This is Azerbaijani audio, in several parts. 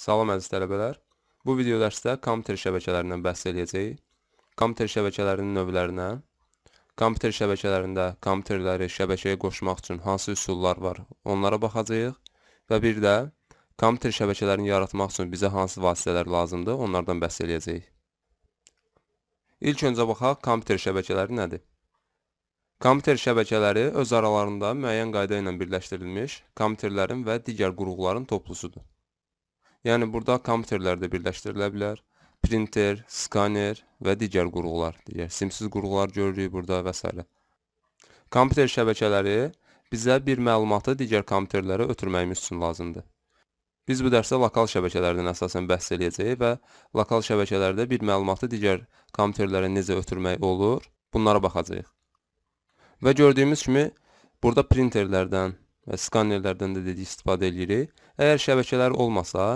Salam əziz tələbələr. Bu video dərsdə kompüter şəbəkələrindən bəhs eləyəcəyik. Kompüter şəbəkələrinin növlərinə, kompüter şəbəkələrində kompüterləri şəbəkəyə qoşmaq üçün hansı üsullar var, onlara baxacağıq və bir də kompüter şəbəkələrini yaratmaq üçün bizə hansı vasitələr lazımdır, onlardan bəhs eləyəcəyik. İlk öncə baxaq, kompüter şəbəkələri nədir? Kompüter şəbəkələri öz aralarında müəyyən qayda ilə birləşdirilmiş kompüterlərin və digər qurğuların toplusudur. Yəni burada kompüterlər də birləşdirilə bilər. Printer, skaner və digər qurğular, digər simsiz qurğular görürük burada və s. Kompüter şəbəkələri bizə bir məlumatı digər kompüterlərə ötürməyimiz üçün lazımdır. Biz bu dərsdə lokal şəbəkələrdən əsasən bəhs eləyəcəyik və lokal şəbəkələrdə bir məlumatı digər kompüterlərə necə ötürmək olur, bunlara baxacağıq. Və gördüyümüz kimi burada printerlərdən və skanerlərdən də dedik istifadə edirik. Əgər şəbəkələr olmasa,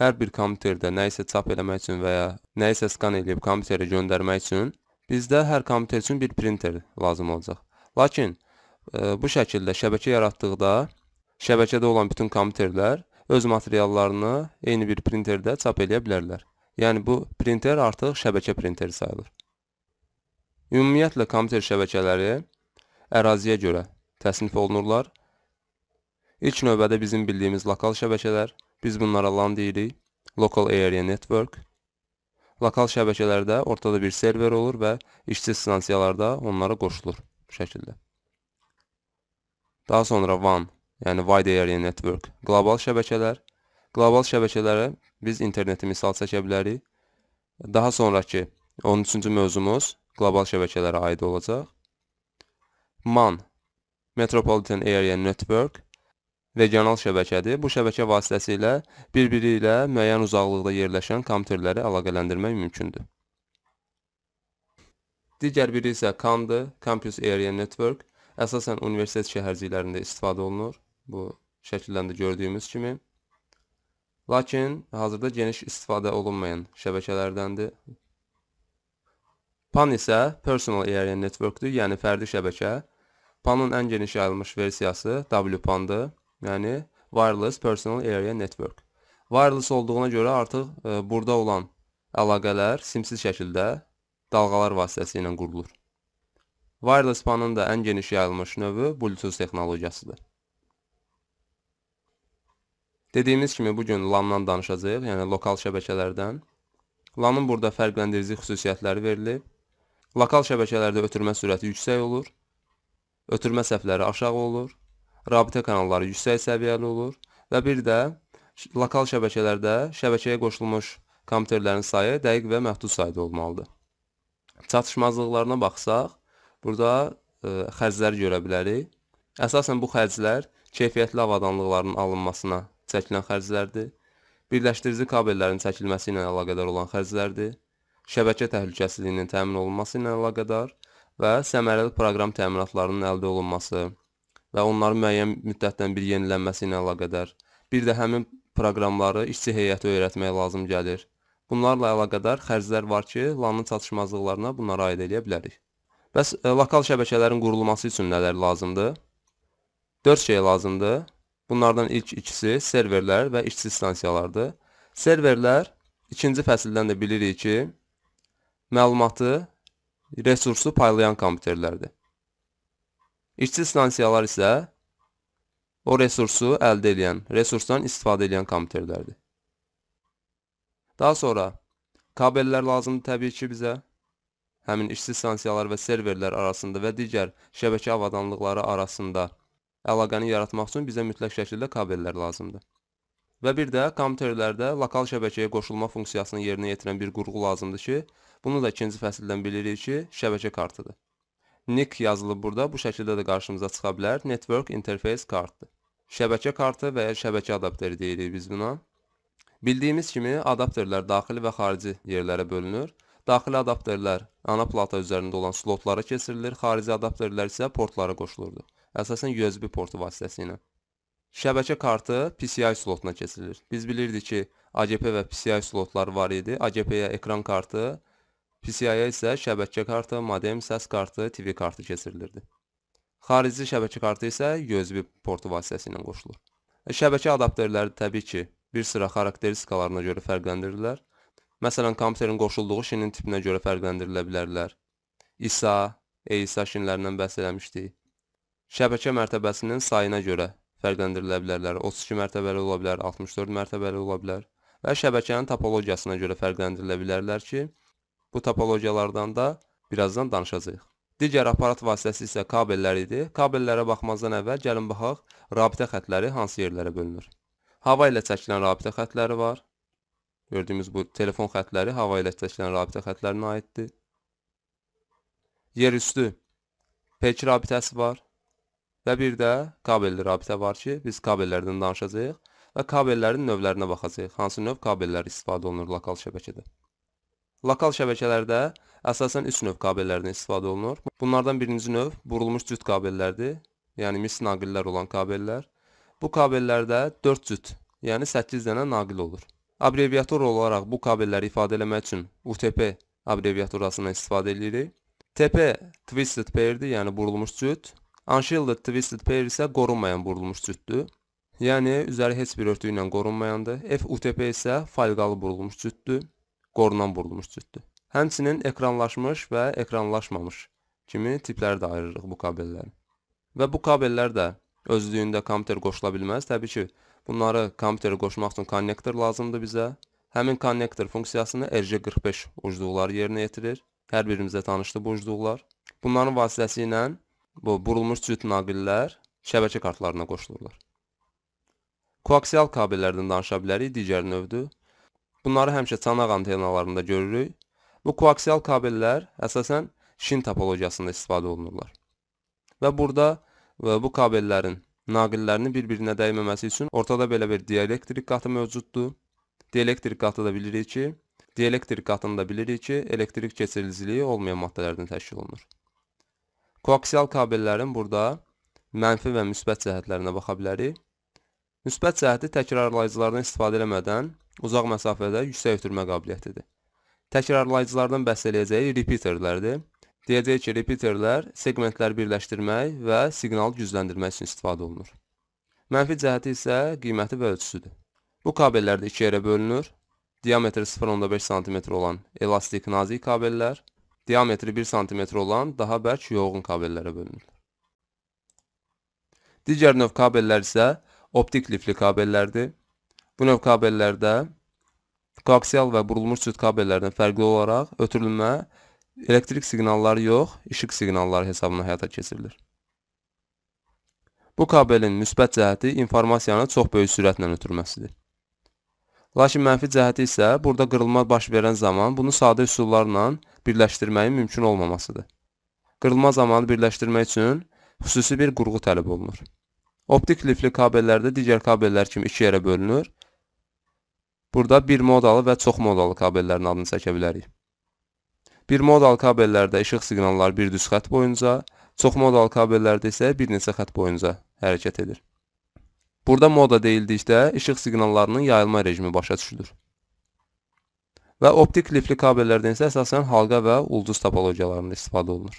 hər bir kompüterdə nə isə çap eləmək üçün və ya nə isə skan edib kompüterə göndərmək üçün bizdə hər kompüter üçün bir printer lazım olacaq. Lakin ə, e, bu şəkildə şəbəkə yaratdıqda şəbəkədə olan bütün kompüterlər öz materiallarını eyni bir printerdə çap eləyə bilərlər. Yəni bu printer artıq şəbəkə printeri sayılır. Ümumiyyətlə kompüter şəbəkələri əraziyə görə təsnif olunurlar İlk növbədə bizim bildiyimiz lokal şəbəkələr, biz bunlara LAN deyirik, Local Area e Network. Lokal şəbəkələrdə ortada bir server olur və işçi stansiyalarda onlara qoşulur bu şəkildə. Daha sonra WAN, yəni Wide Area e Network, qlobal şəbəkələr. Qlobal şəbəkələrə biz interneti misal çəkə bilərik. Daha sonraki 13-cü mövzumuz qlobal şəbəkələrə aid olacaq. MAN, Metropolitan Area e Network, regional şəbəkədir. Bu şəbəkə vasitəsilə bir-biri ilə müəyyən uzaqlıqda yerləşən kompüterləri əlaqələndirmək mümkündür. Digər biri isə CAN-dır, Campus Area Network. Əsasən universitet şəhərciklərində istifadə olunur, bu şəkilləndə gördüyümüz kimi. Lakin hazırda geniş istifadə olunmayan şəbəkələrdəndir. PAN isə Personal Area Network-dür, yəni fərdi şəbəkə. PAN-ın ən geniş yayılmış versiyası WPAN-dır. Yəni wireless personal area network. Wireless olduğuna görə artıq e, burada olan əlaqələr simsiz şəkildə dalğalar vasitəsilə qurulur. Wireless PAN-ın da ən geniş yayılmış növü Bluetooth texnologiyasıdır. Dediyimiz kimi bugün LAN-dan danışacaq, yəni lokal şəbəkələrdən. LAN-ın burada fərqləndirici xüsusiyyətləri verilib. Lokal şəbəkələrdə ötürmə sürəti yüksək olur, ötürmə səhvləri aşağı olur, rabitə kanalları yüksək səviyyəli olur və bir də lokal şəbəkələrdə şəbəkəyə qoşulmuş kompüterlərin sayı dəqiq və məhdud sayda olmalıdır. Çatışmazlıqlarına baxsaq, burada ə, e, xərcləri görə bilərik. Əsasən bu xərclər keyfiyyətli avadanlıqların alınmasına çəkilən xərclərdir. Birləşdirici kabellərin çəkilməsi ilə əlaqədar olan xərclərdir. Şəbəkə təhlükəsizliyinin təmin olunması ilə əlaqədar və səmərəli proqram təminatlarının əldə olunması, və onların müəyyən müddətdən bir yenilənməsi ilə əlaqədar. Bir də həmin proqramları işçi heyəti öyrətmək lazım gəlir. Bunlarla əlaqədar xərclər var ki, LAN-ın çatışmazlıqlarına bunları aid edə bilərik. Bəs ə, e, lokal şəbəkələrin qurulması üçün nələr lazımdır? 4 şey lazımdır. Bunlardan ilk ikisi serverlər və işçi stansiyalardır. Serverlər ikinci fəsildən də bilirik ki, məlumatı, resursu paylayan kompüterlərdir. İşçi stansiyalar isə o resursu əldə edən, resursdan istifadə edən kompüterlərdir. Daha sonra kabellər lazımdır təbii ki bizə. Həmin işçi stansiyalar və serverlər arasında və digər şəbəkə avadanlıqları arasında əlaqəni yaratmaq üçün bizə mütləq şəkildə kabellər lazımdır. Və bir də kompüterlərdə lokal şəbəkəyə qoşulma funksiyasını yerinə yetirən bir qurğu lazımdır ki, bunu da ikinci fəsildən bilirik ki, şəbəkə kartıdır. NIC yazılıb burada. Bu şəkildə də qarşımıza çıxa bilər. Network Interface Kartdır. Şəbəkə kartı və ya şəbəkə adapteri deyirik biz buna. Bildiyimiz kimi adapterlər daxili və xarici yerlərə bölünür. Daxili adapterlər ana plata üzərində olan slotlara keçirilir, xarici adapterlər isə portlara qoşulurdu. Əsasən USB portu vasitəsilə. Şəbəkə kartı PCI slotuna keçirilir. Biz bilirdik ki, AGP və PCI slotları var idi. AGP-yə ekran kartı, PCI-yə isə şəbəkə kartı, modem, səs kartı, TV kartı keçirilirdi. Xarici şəbəkə kartı isə USB portu vasitəsilə qoşulur. E, şəbəkə adapterləri təbii ki, bir sıra xarakteristikalarına görə fərqləndirirlər. Məsələn, kompüterin qoşulduğu şinin tipinə görə fərqləndirilə bilərlər. ISA, EISA şinlərindən bəhs eləmişdik. Şəbəkə mərtəbəsinin sayına görə fərqləndirilə bilərlər. 32 mərtəbəli ola bilər, 64 mərtəbəli ola bilər və şəbəkənin topologiyasına görə fərqləndirilə bilərlər ki, Bu topologiyalardan da birazdan danışacağıq. Digər aparat vasitəsi isə kabellər idi. Kabellərə baxmazdan əvvəl gəlin baxaq, rabitə xətləri hansı yerlərə bölünür. Hava ilə çəkilən rabitə xətləri var. Gördüyümüz bu telefon xətləri hava ilə çəkilən rabitə xətlərinə aiddir. Yerüstü pek rabitəsi var. Və bir də kabelli rabitə var ki, biz kabellərdən danışacağıq və kabellərin növlərinə baxacağıq. Hansı növ kabellər istifadə olunur lokal şəbəkədə? Lokal şəbəkələrdə əsasən 3 növ kabellərdən istifadə olunur. Bunlardan birinci növ burulmuş cüt kabellərdir, yəni mis naqillər olan kabellər. Bu kabellərdə 4 cüt, yəni 8 dənə naqil olur. Abreviatur olaraq bu kabelləri ifadə eləmək üçün UTP abreviaturasından istifadə edirik. TP twisted pairdir, yəni burulmuş cüt. Unshielded twisted pair isə qorunmayan burulmuş cütdür. Yəni üzəri heç bir örtüyü ilə qorunmayandır. FUTP isə fayqalı burulmuş cütdür qorundan vurulmuş cütdür. Həmçinin ekranlaşmış və ekranlaşmamış kimi tipləri də ayırırıq bu kabelləri. Və bu kabellər də özlüyündə kompüter qoşula bilməz. Təbii ki, bunları kompüterə qoşmaq üçün konnektor lazımdır bizə. Həmin konnektor funksiyasını RJ45 ucluqları yerinə yetirir. Hər birimizə tanışdı bu ucluqlar. Bunların vasitəsilə bu burulmuş cüt naqillər şəbəkə kartlarına qoşulurlar. Koaksial kabellərdən danışa bilərik, digər növdür. Bunları həmişə çanaq antenalarında görürük. Bu koaksial kabellər əsasən şin topologiyasında istifadə olunurlar. Və burada və e, bu kabellərin naqillərinin bir-birinə dəyməməsi üçün ortada belə bir dielektrik qatı mövcuddur. Dielektrik qatı da bilirik ki, dielektrik qatında bilirik ki, elektrik keçirilciliyi olmayan maddələrdən təşkil olunur. Koaksial kabellərin burada mənfi və müsbət cəhətlərinə baxa bilərik. Müsbət cəhəti təkrarlayıcılardan istifadə eləmədən uzaq məsafədə yüksək ötürmə qabiliyyətidir. Təkrarlayıcılardan bəhs eləyəcəyi repeaterlərdir. Deyəcək ki, repeaterlər segmentləri birləşdirmək və siqnalı gücləndirmək üçün istifadə olunur. Mənfi cəhəti isə qiyməti və ölçüsüdür. Bu kabellər də iki yerə bölünür. Diametri 0.5 sm olan elastik nazik kabellər, diametri 1 sm olan daha bərk yoğun kabellərə bölünür. Digər növ kabellər isə optik lifli kabellərdir. Bu növ kabellərdə koaksial və burulmuş cüt kabellərdən fərqli olaraq ötürülmə elektrik siqnalları yox, işıq siqnalları hesabına həyata keçirilir. Bu kabelin müsbət cəhəti informasiyanı çox böyük sürətlə ötürməsidir. Lakin mənfi cəhəti isə burada qırılma baş verən zaman bunu sadə üsullarla birləşdirməyin mümkün olmamasıdır. Qırılma zamanı birləşdirmək üçün xüsusi bir qurğu tələb olunur. Optik lifli kabellərdə digər kabellər kimi iki yerə bölünür Burada bir modalı və çox modalı kabellərin adını çəkə bilərik. Bir modal kabellərdə işıq siqnalları bir düz xətt boyunca, çox modal kabellərdə isə bir neçə xətt boyunca hərəkət edir. Burada moda deyildikdə işıq siqnallarının yayılma rejimi başa düşülür. Və optik lifli kabellərdən isə əsasən halqa və ulduz topologiyalarında istifadə olunur.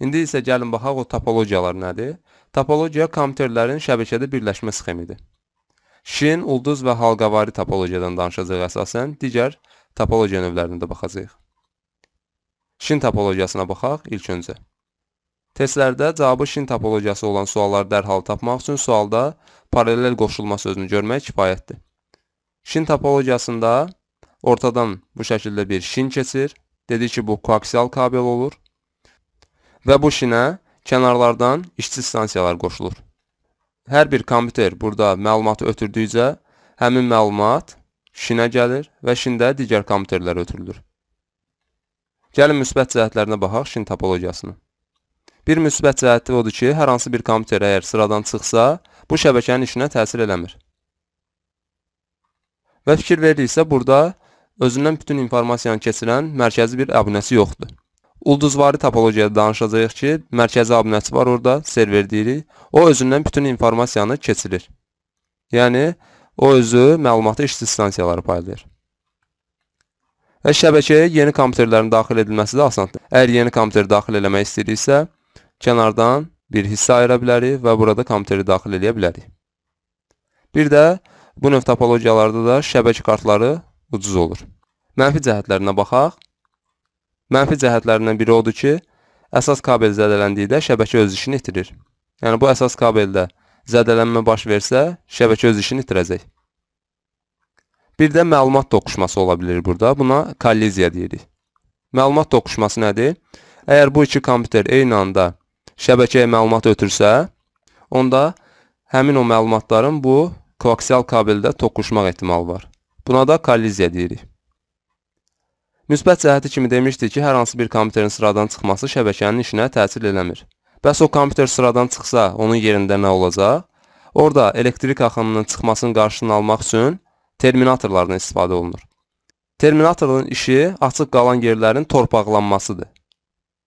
İndi isə gəlin baxaq o topologiyalar nədir? Topologiya kompüterlərin şəbəkədə birləşmə sxemidir. Şin, ulduz və halqavari topologiyadan danışacağıq əsasən, digər topologiya növlərinə də baxacağıq. Şin topologiyasına baxaq ilk öncə. Testlərdə cavabı şin topologiyası olan sualları dərhal tapmaq üçün sualda paralel qoşulma sözünü görmək kifayətdir. Şin topologiyasında ortadan bu şəkildə bir şin keçir, dedi ki, bu koaksial kabel olur və bu şinə kənarlardan işçi stansiyalar qoşulur hər bir kompüter burada məlumatı ötürdükcə həmin məlumat şinə gəlir və şində digər kompüterlər ötürülür. Gəlin müsbət cəhətlərinə baxaq şin topologiyasının. Bir müsbət cəhəti odur ki, hər hansı bir kompüter əgər sıradan çıxsa, bu şəbəkənin işinə təsir eləmir. Və fikir veririksə, burada özündən bütün informasiyanı keçirən mərkəzi bir əbunəsi yoxdur. Ulduzvari topologiyada danışacağıq ki, mərkəzi abunəçi var orada, server deyirik. O özündən bütün informasiyanı keçirir. Yəni, o özü məlumatı işsiz stansiyaları paylayır. Və şəbəkəyə yeni kompüterlərin daxil edilməsi də asandır. Əgər yeni kompüteri daxil eləmək istəyiriksə, kənardan bir hissə ayıra bilərik və burada kompüteri daxil eləyə bilərik. Bir də bu növ topologiyalarda da şəbəkə kartları ucuz olur. Mənfi cəhətlərinə baxaq. Mənfi cəhətlərindən biri odur ki, əsas kabel zədələndikdə şəbəkə öz işini itirir. Yəni bu əsas kabeldə zədələnmə baş versə, şəbəkə öz işini itirəcək. Bir də məlumat toqquşması ola bilir burada. Buna kolliziya deyirik. Məlumat toqquşması nədir? Əgər bu iki kompüter eyni anda şəbəkəyə məlumat ötürsə, onda həmin o məlumatların bu koaksial kabeldə toqquşmaq ehtimalı var. Buna da kolliziya deyirik. Müsbət cəhəti kimi demişdik ki, hər hansı bir kompüterin sıradan çıxması şəbəkənin işinə təsir eləmir. Bəs o kompüter sıradan çıxsa, onun yerində nə olacaq? Orda elektrik axınının çıxmasının qarşısını almaq üçün terminatorlardan istifadə olunur. Terminatorun işi açıq qalan yerlərin torpaqlanmasıdır.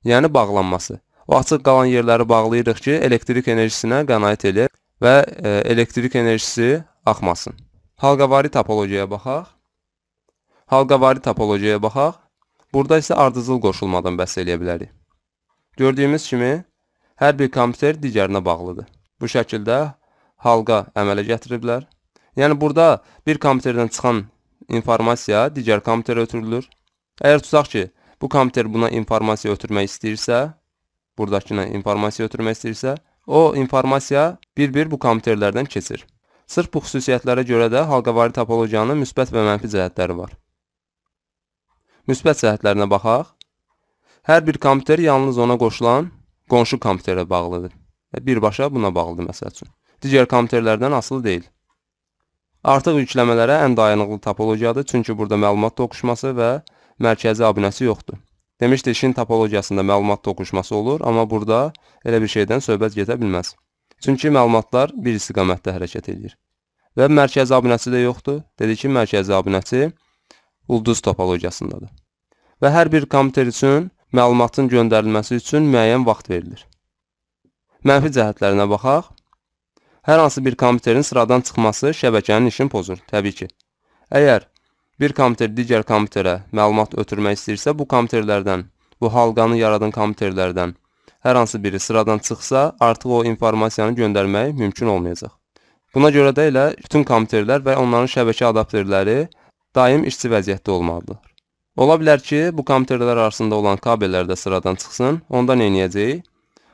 Yəni bağlanması. O açıq qalan yerləri bağlayırıq ki, elektrik enerjisinə qənaət eləyək və e, elektrik enerjisi axmasın. Halqavari topologiyaya baxaq. Halqavari topologiyaya baxaq. Burada isə ardıcıl qoşulmadan bəhs eləyə bilərik. Gördüyümüz kimi, hər bir kompüter digərinə bağlıdır. Bu şəkildə halqa əmələ gətiriblər. Yəni, burada bir kompüterdən çıxan informasiya digər kompüterə ötürülür. Əgər tutaq ki, bu kompüter buna informasiya ötürmək istəyirsə, buradakına informasiya ötürmək istəyirsə, o informasiya bir-bir bu kompüterlərdən keçir. Sırf bu xüsusiyyətlərə görə də halqavari topologiyanın müsbət və mənfi cəhətləri var. Müsbət cəhətlərinə baxaq. Hər bir kompüter yalnız ona qoşulan qonşu kompüterə bağlıdır. Birbaşa buna bağlıdır məsəl üçün. Digər kompüterlərdən asılı deyil. Artıq yükləmələrə ən dayanıqlı topologiyadır, çünki burada məlumat toqquşması və mərkəzi abunəsi yoxdur. Demişdi, işin topologiyasında məlumat toqquşması olur, amma burada elə bir şeydən söhbət getə bilməz. Çünki məlumatlar bir istiqamətdə hərəkət edir. Və mərkəzi abunəsi də yoxdur. Dedi ki, mərkəzi abunəsi ulduz topologiyasındadır. Və hər bir komputer üçün məlumatın göndərilməsi üçün müəyyən vaxt verilir. Mənfi cəhətlərinə baxaq. Hər hansı bir kompüterin sıradan çıxması şəbəkənin işini pozur, təbii ki. Əgər bir kompüter digər kompüterə məlumat ötürmək istəyirsə, bu kompüterlərdən, bu halqanı yaradan kompüterlərdən hər hansı biri sıradan çıxsa, artıq o informasiyanı göndərmək mümkün olmayacaq. Buna görə də elə bütün kompüterlər və onların şəbəkə adapterləri daim işçi vəziyyətdə olmalıdırlar. Ola bilər ki, bu kompüterlər arasında olan kabellər də sıradan çıxsın, onda nə edəcəyik?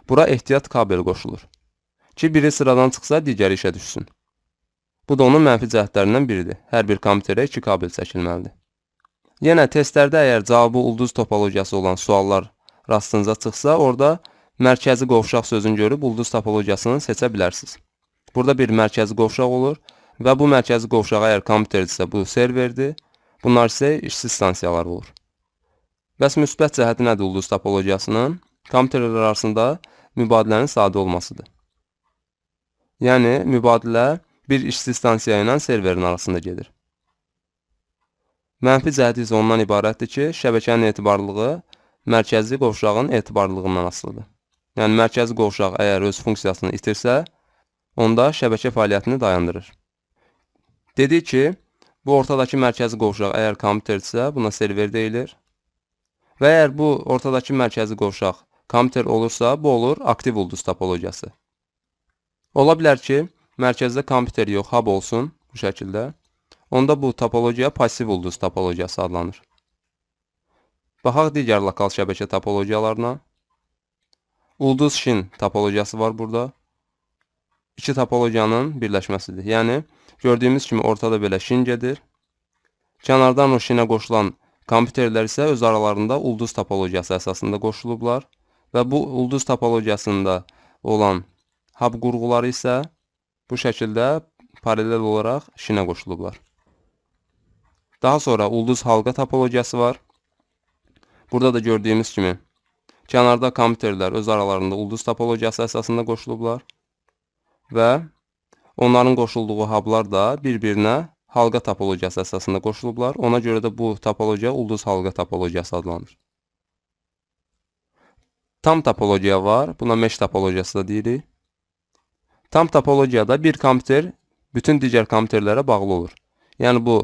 Bura ehtiyat kabel qoşulur ki, biri sıradan çıxsa, digəri işə düşsün. Bu da onun mənfi cəhətlərindən biridir. Hər bir kompüterə iki kabel çəkilməlidir. Yenə testlərdə əgər cavabı ulduz topologiyası olan suallar rastınıza çıxsa, orada mərkəzi qovşaq sözünü görüb ulduz topologiyasını seçə bilərsiniz. Burada bir mərkəzi qovşaq olur və bu mərkəzi qovşağa əgər kompüterdirsə bu serverdir, bunlar isə işsiz stansiyalar olur. Bəs müsbət cəhəti nədir ulduz topologiyasının? Kompüterlər arasında mübadilənin sadə olmasıdır. Yəni, mübadilə bir işsiz stansiya ilə serverin arasında gedir. Mənfi cəhəti isə ondan ibarətdir ki, şəbəkənin etibarlılığı mərkəzi qovşağın etibarlılığından asılıdır. Yəni, mərkəzi qovşaq əgər öz funksiyasını itirsə, onda şəbəkə fəaliyyətini dayandırır. Dedik ki, bu ortadakı mərkəzi qovşaq əgər komuterdirsə, buna server deyilir. Və əgər bu ortadakı mərkəzi qovşaq komuter olursa, bu olur aktiv ulduz topologiyası. Ola bilər ki, mərkəzdə kompüter yox, hub olsun bu şəkildə. Onda bu topologiya pasiv ulduz topologiyası adlanır. Baxaq digər lokal şəbəkə topologiyalarına. Ulduz şin topologiyası var burada. İki topologiyanın birləşməsidir. Yəni, Gördüyümüz kimi ortada belə şin gedir. Kənardan o şinə qoşulan kompüterlər isə öz aralarında ulduz topologiyası əsasında qoşulublar və bu ulduz topologiyasında olan hub qurğuları isə bu şəkildə paralel olaraq şinə qoşulublar. Daha sonra ulduz halqa topologiyası var. Burada da gördüyümüz kimi kənarda kompüterlər öz aralarında ulduz topologiyası əsasında qoşulublar və Onların qoşulduğu hablar da bir-birinə halqa topologiyası əsasında qoşulublar. Ona görə də bu topologiya ulduz halqa topologiyası adlanır. Tam topologiya var. Buna mesh topologiyası da deyirik. Tam topologiyada bir kompüter bütün digər kompüterlərə bağlı olur. Yəni bu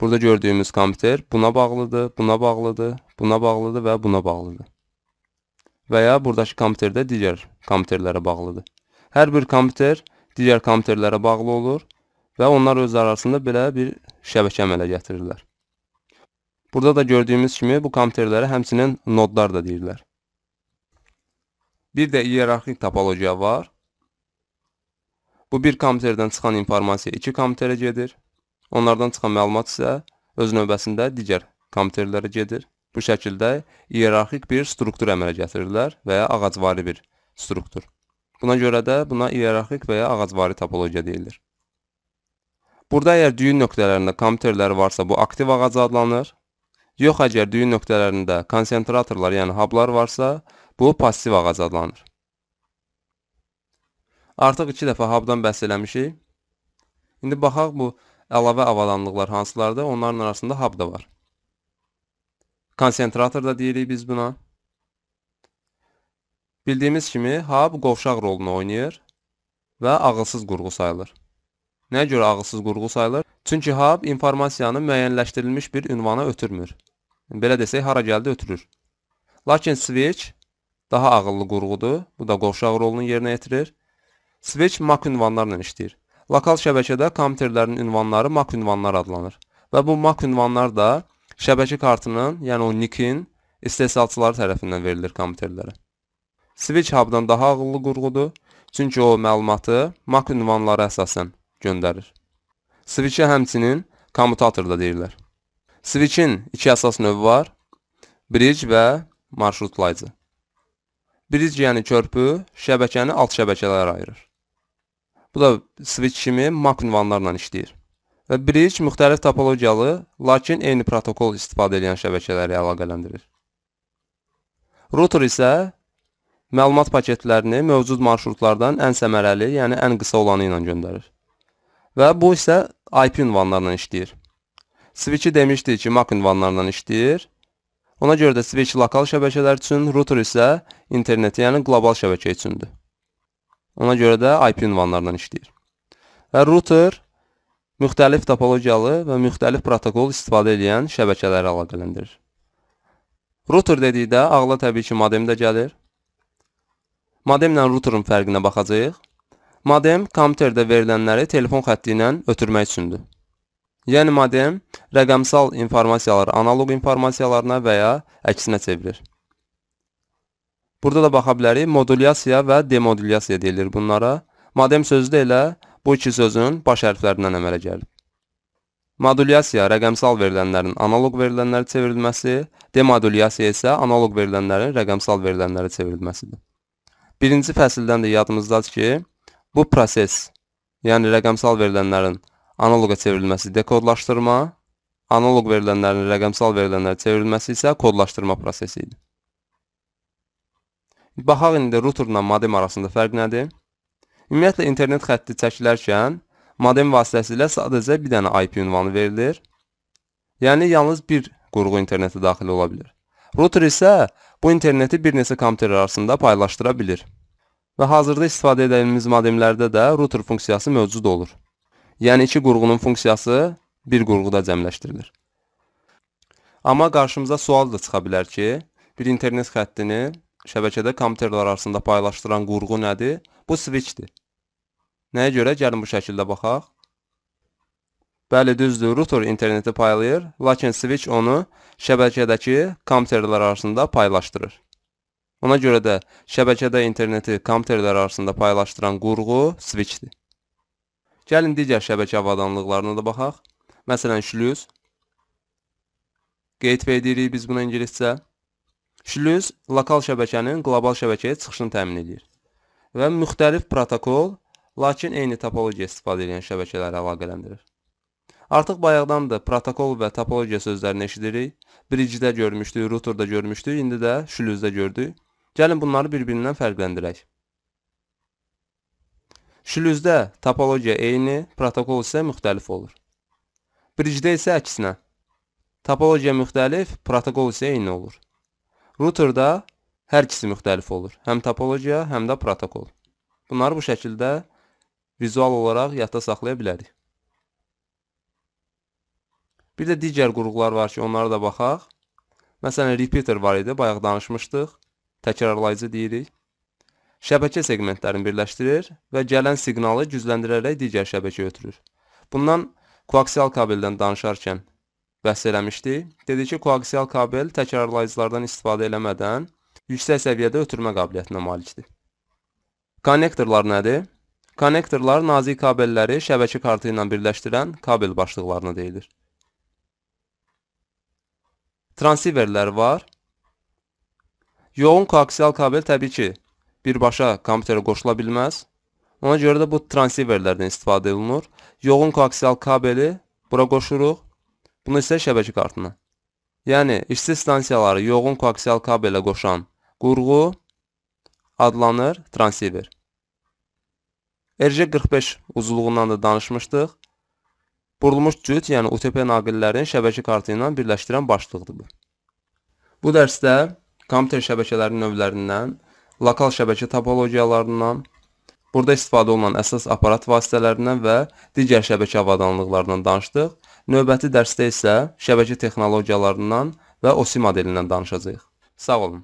burada gördüyümüz kompüter buna bağlıdır, buna bağlıdır, buna bağlıdır və buna bağlıdır. Və ya buradakı kompüterdə digər kompüterlərə bağlıdır. Hər bir kompüter digər komitərlərə bağlı olur və onlar öz arasında belə bir şəbəkə əmələ gətirirlər. Burada da gördüyümüz kimi bu komitərlərə həmçinin nodlar da deyirlər. Bir də iyerarxik topologiya var. Bu bir komiterdən çıxan informasiya iki komiterə gedir. Onlardan çıxan məlumat isə öz növbəsində digər komiterlərə gedir. Bu şəkildə iyerarxik bir struktur əmələ gətirirlər və ya ağacvari bir struktur. Buna görə də buna iyerarxik və ya ağacvari topologiya deyilir. Burada əgər düyün nöqtələrində komuterlər varsa, bu aktiv ağac adlanır. Yox əgər düyün nöqtələrində konsentratorlar, yəni hublar varsa, bu pasiv ağac adlanır. Artıq iki dəfə hubdan bəhs eləmişik. İndi baxaq bu əlavə avadanlıqlar hansılardır? Onların arasında hub da var. Konsentrator da deyirik biz buna. Bildiyimiz kimi Hab qovşaq rolunu oynayır və ağılsız qurğu sayılır. Nəyə görə ağılsız qurğu sayılır? Çünki Hab informasiyanı müəyyənləşdirilmiş bir ünvana ötürmür. Belə desək, hara gəldi ötürür. Lakin switch daha ağıllı qurğudur. Bu da qovşaq rolunu yerinə yetirir. Switch MAC ünvanlarla işləyir. Lokal şəbəkədə kompüterlərin ünvanları MAC ünvanlar adlanır. Və bu MAC ünvanlar da şəbəkə kartının, yəni o NIC-in istehsalçıları tərəfindən verilir kompüterlərə. Switch hubdan daha ağıllı qurğudur, çünki o məlumatı MAC ünvanları əsasən göndərir. Switch-i həmçinin kommutator da deyirlər. Switch-in iki əsas növü var, bridge və marşrutlayıcı. Bridge yəni körpü şəbəkəni alt şəbəkələrə ayırır. Bu da switch kimi MAC ünvanlarla işləyir. Və bridge müxtəlif topologiyalı, lakin eyni protokol istifadə edən şəbəkələri əlaqələndirir. Router isə məlumat paketlərini mövcud marşrutlardan ən səmərəli, yəni ən qısa olanı ilə göndərir. Və bu isə IP ünvanlarla işləyir. Switch-i demişdik ki, MAC ünvanlarla işləyir. Ona görə də switch lokal şəbəkələr üçün, router isə interneti, yəni qlobal şəbəkə üçündür. Ona görə də IP ünvanlarla işləyir. Və router müxtəlif topologiyalı və müxtəlif protokol istifadə edən şəbəkələri əlaqələndirir. Router dedikdə ağla təbii ki, modem də gəlir. Modemlə routerin fərqinə baxacağıq. Modem kompüterdə verilənləri telefon xətti ilə ötürmək üçündür. Yəni modem rəqəmsal informasiyaları analoq informasiyalarına və ya əksinə çevirir. Burada da baxa bilərik, modulyasiya və demodulyasiya deyilir bunlara. Modem sözü də elə bu iki sözün baş hərflərindən əmələ gəlib. Modulyasiya rəqəmsal verilənlərin analoq verilənlərə çevrilməsi, demodulyasiya isə analoq verilənlərin rəqəmsal verilənlərə çevrilməsidir. Birinci fəsildən də yadımızdadır ki, bu proses, yəni rəqəmsal verilənlərin analoqa çevrilməsi dekodlaşdırma, analoq verilənlərin rəqəmsal verilənlərə çevrilməsi isə kodlaşdırma prosesi idi. Baxaq indi routerla modem arasında fərq nədir? Ümumiyyətlə internet xətti çəkilərkən modem vasitəsilə sadəcə bir dənə IP ünvanı verilir. Yəni yalnız bir qurğu internetə daxil ola bilir. Router isə Bu interneti bir neçə kompüter arasında paylaşdıra bilir. Və hazırda istifadə edəcəyimiz modemlərdə də router funksiyası mövcud olur. Yəni iki qurğunun funksiyası bir qurğuda cəmləşdirilir. Amma qarşımıza sual da çıxa bilər ki, bir internet xəttini şəbəkədə kompüterlər arasında paylaşdıran qurğu nədir? Bu switchdir. Nəyə görə? Gəlin bu şəkildə baxaq. Bəli, düzdür, router interneti paylayır, lakin switch onu şəbəkədəki komputerlər arasında paylaşdırır. Ona görə də şəbəkədə interneti komputerlər arasında paylaşdıran qurğu switchdir. Gəlin digər şəbəkə avadanlıqlarına da baxaq. Məsələn, şlüz. Gateway deyirik biz buna ingiliscə. Şlüz lokal şəbəkənin qlobal şəbəkəyə çıxışını təmin edir və müxtəlif protokol, lakin eyni topologiya istifadə edən şəbəkələri əlaqələndirir. Artıq bayaqdan da protokol və topologiya sözlərini eşidirik. Bridge-də görmüşdük, router-da görmüşdük, indi də şlüzdə gördük. Gəlin bunları bir-birindən fərqləndirək. Şlüzdə topologiya eyni, protokol isə müxtəlif olur. Bridge-də isə əksinə. Topologiya müxtəlif, protokol isə eyni olur. Router-da hər ikisi müxtəlif olur. Həm topologiya, həm də protokol. Bunları bu şəkildə vizual olaraq yadda saxlaya bilərik. Bir də digər qurğular var ki, onlara da baxaq. Məsələn, repeater var idi, bayaq danışmışdıq. Təkrarlayıcı deyirik. Şəbəkə segmentlərini birləşdirir və gələn siqnalı gücləndirərək digər şəbəkəyə ötürür. Bundan koaksial kabeldən danışarkən bəhs eləmişdi. Dedi ki, koaksial kabel təkrarlayıcılardan istifadə eləmədən yüksək səviyyədə ötürmə qabiliyyətinə malikdir. Konnektorlar nədir? Konnektorlar nazik kabelləri şəbəkə kartı ilə birləşdirən kabel başlıqlarına deyilir. Transiverlər var. Yoğun koaksial kabel təbii ki, birbaşa kompüterə qoşula bilməz. Ona görə də bu transiverlərdən istifadə olunur. Yoğun koaksial kabeli bura qoşuruq. Bunu isə şəbəkə kartına. Yəni, işçi stansiyaları yoğun koaksial kabelə qoşan qurğu adlanır transiver. RJ45 uzunluğundan da danışmışdıq. Burulmuş cüt, yəni UTP naqillərin şəbəkə kartı ilə birləşdirən başlıqdır bu. Bu dərsdə kompüter şəbəkələrinin növlərindən, lokal şəbəkə topologiyalarından, burada istifadə olunan əsas aparat vasitələrindən və digər şəbəkə avadanlıqlarından danışdıq. Növbəti dərsdə isə şəbəkə texnologiyalarından və OSI modelindən danışacağıq. Sağ olun.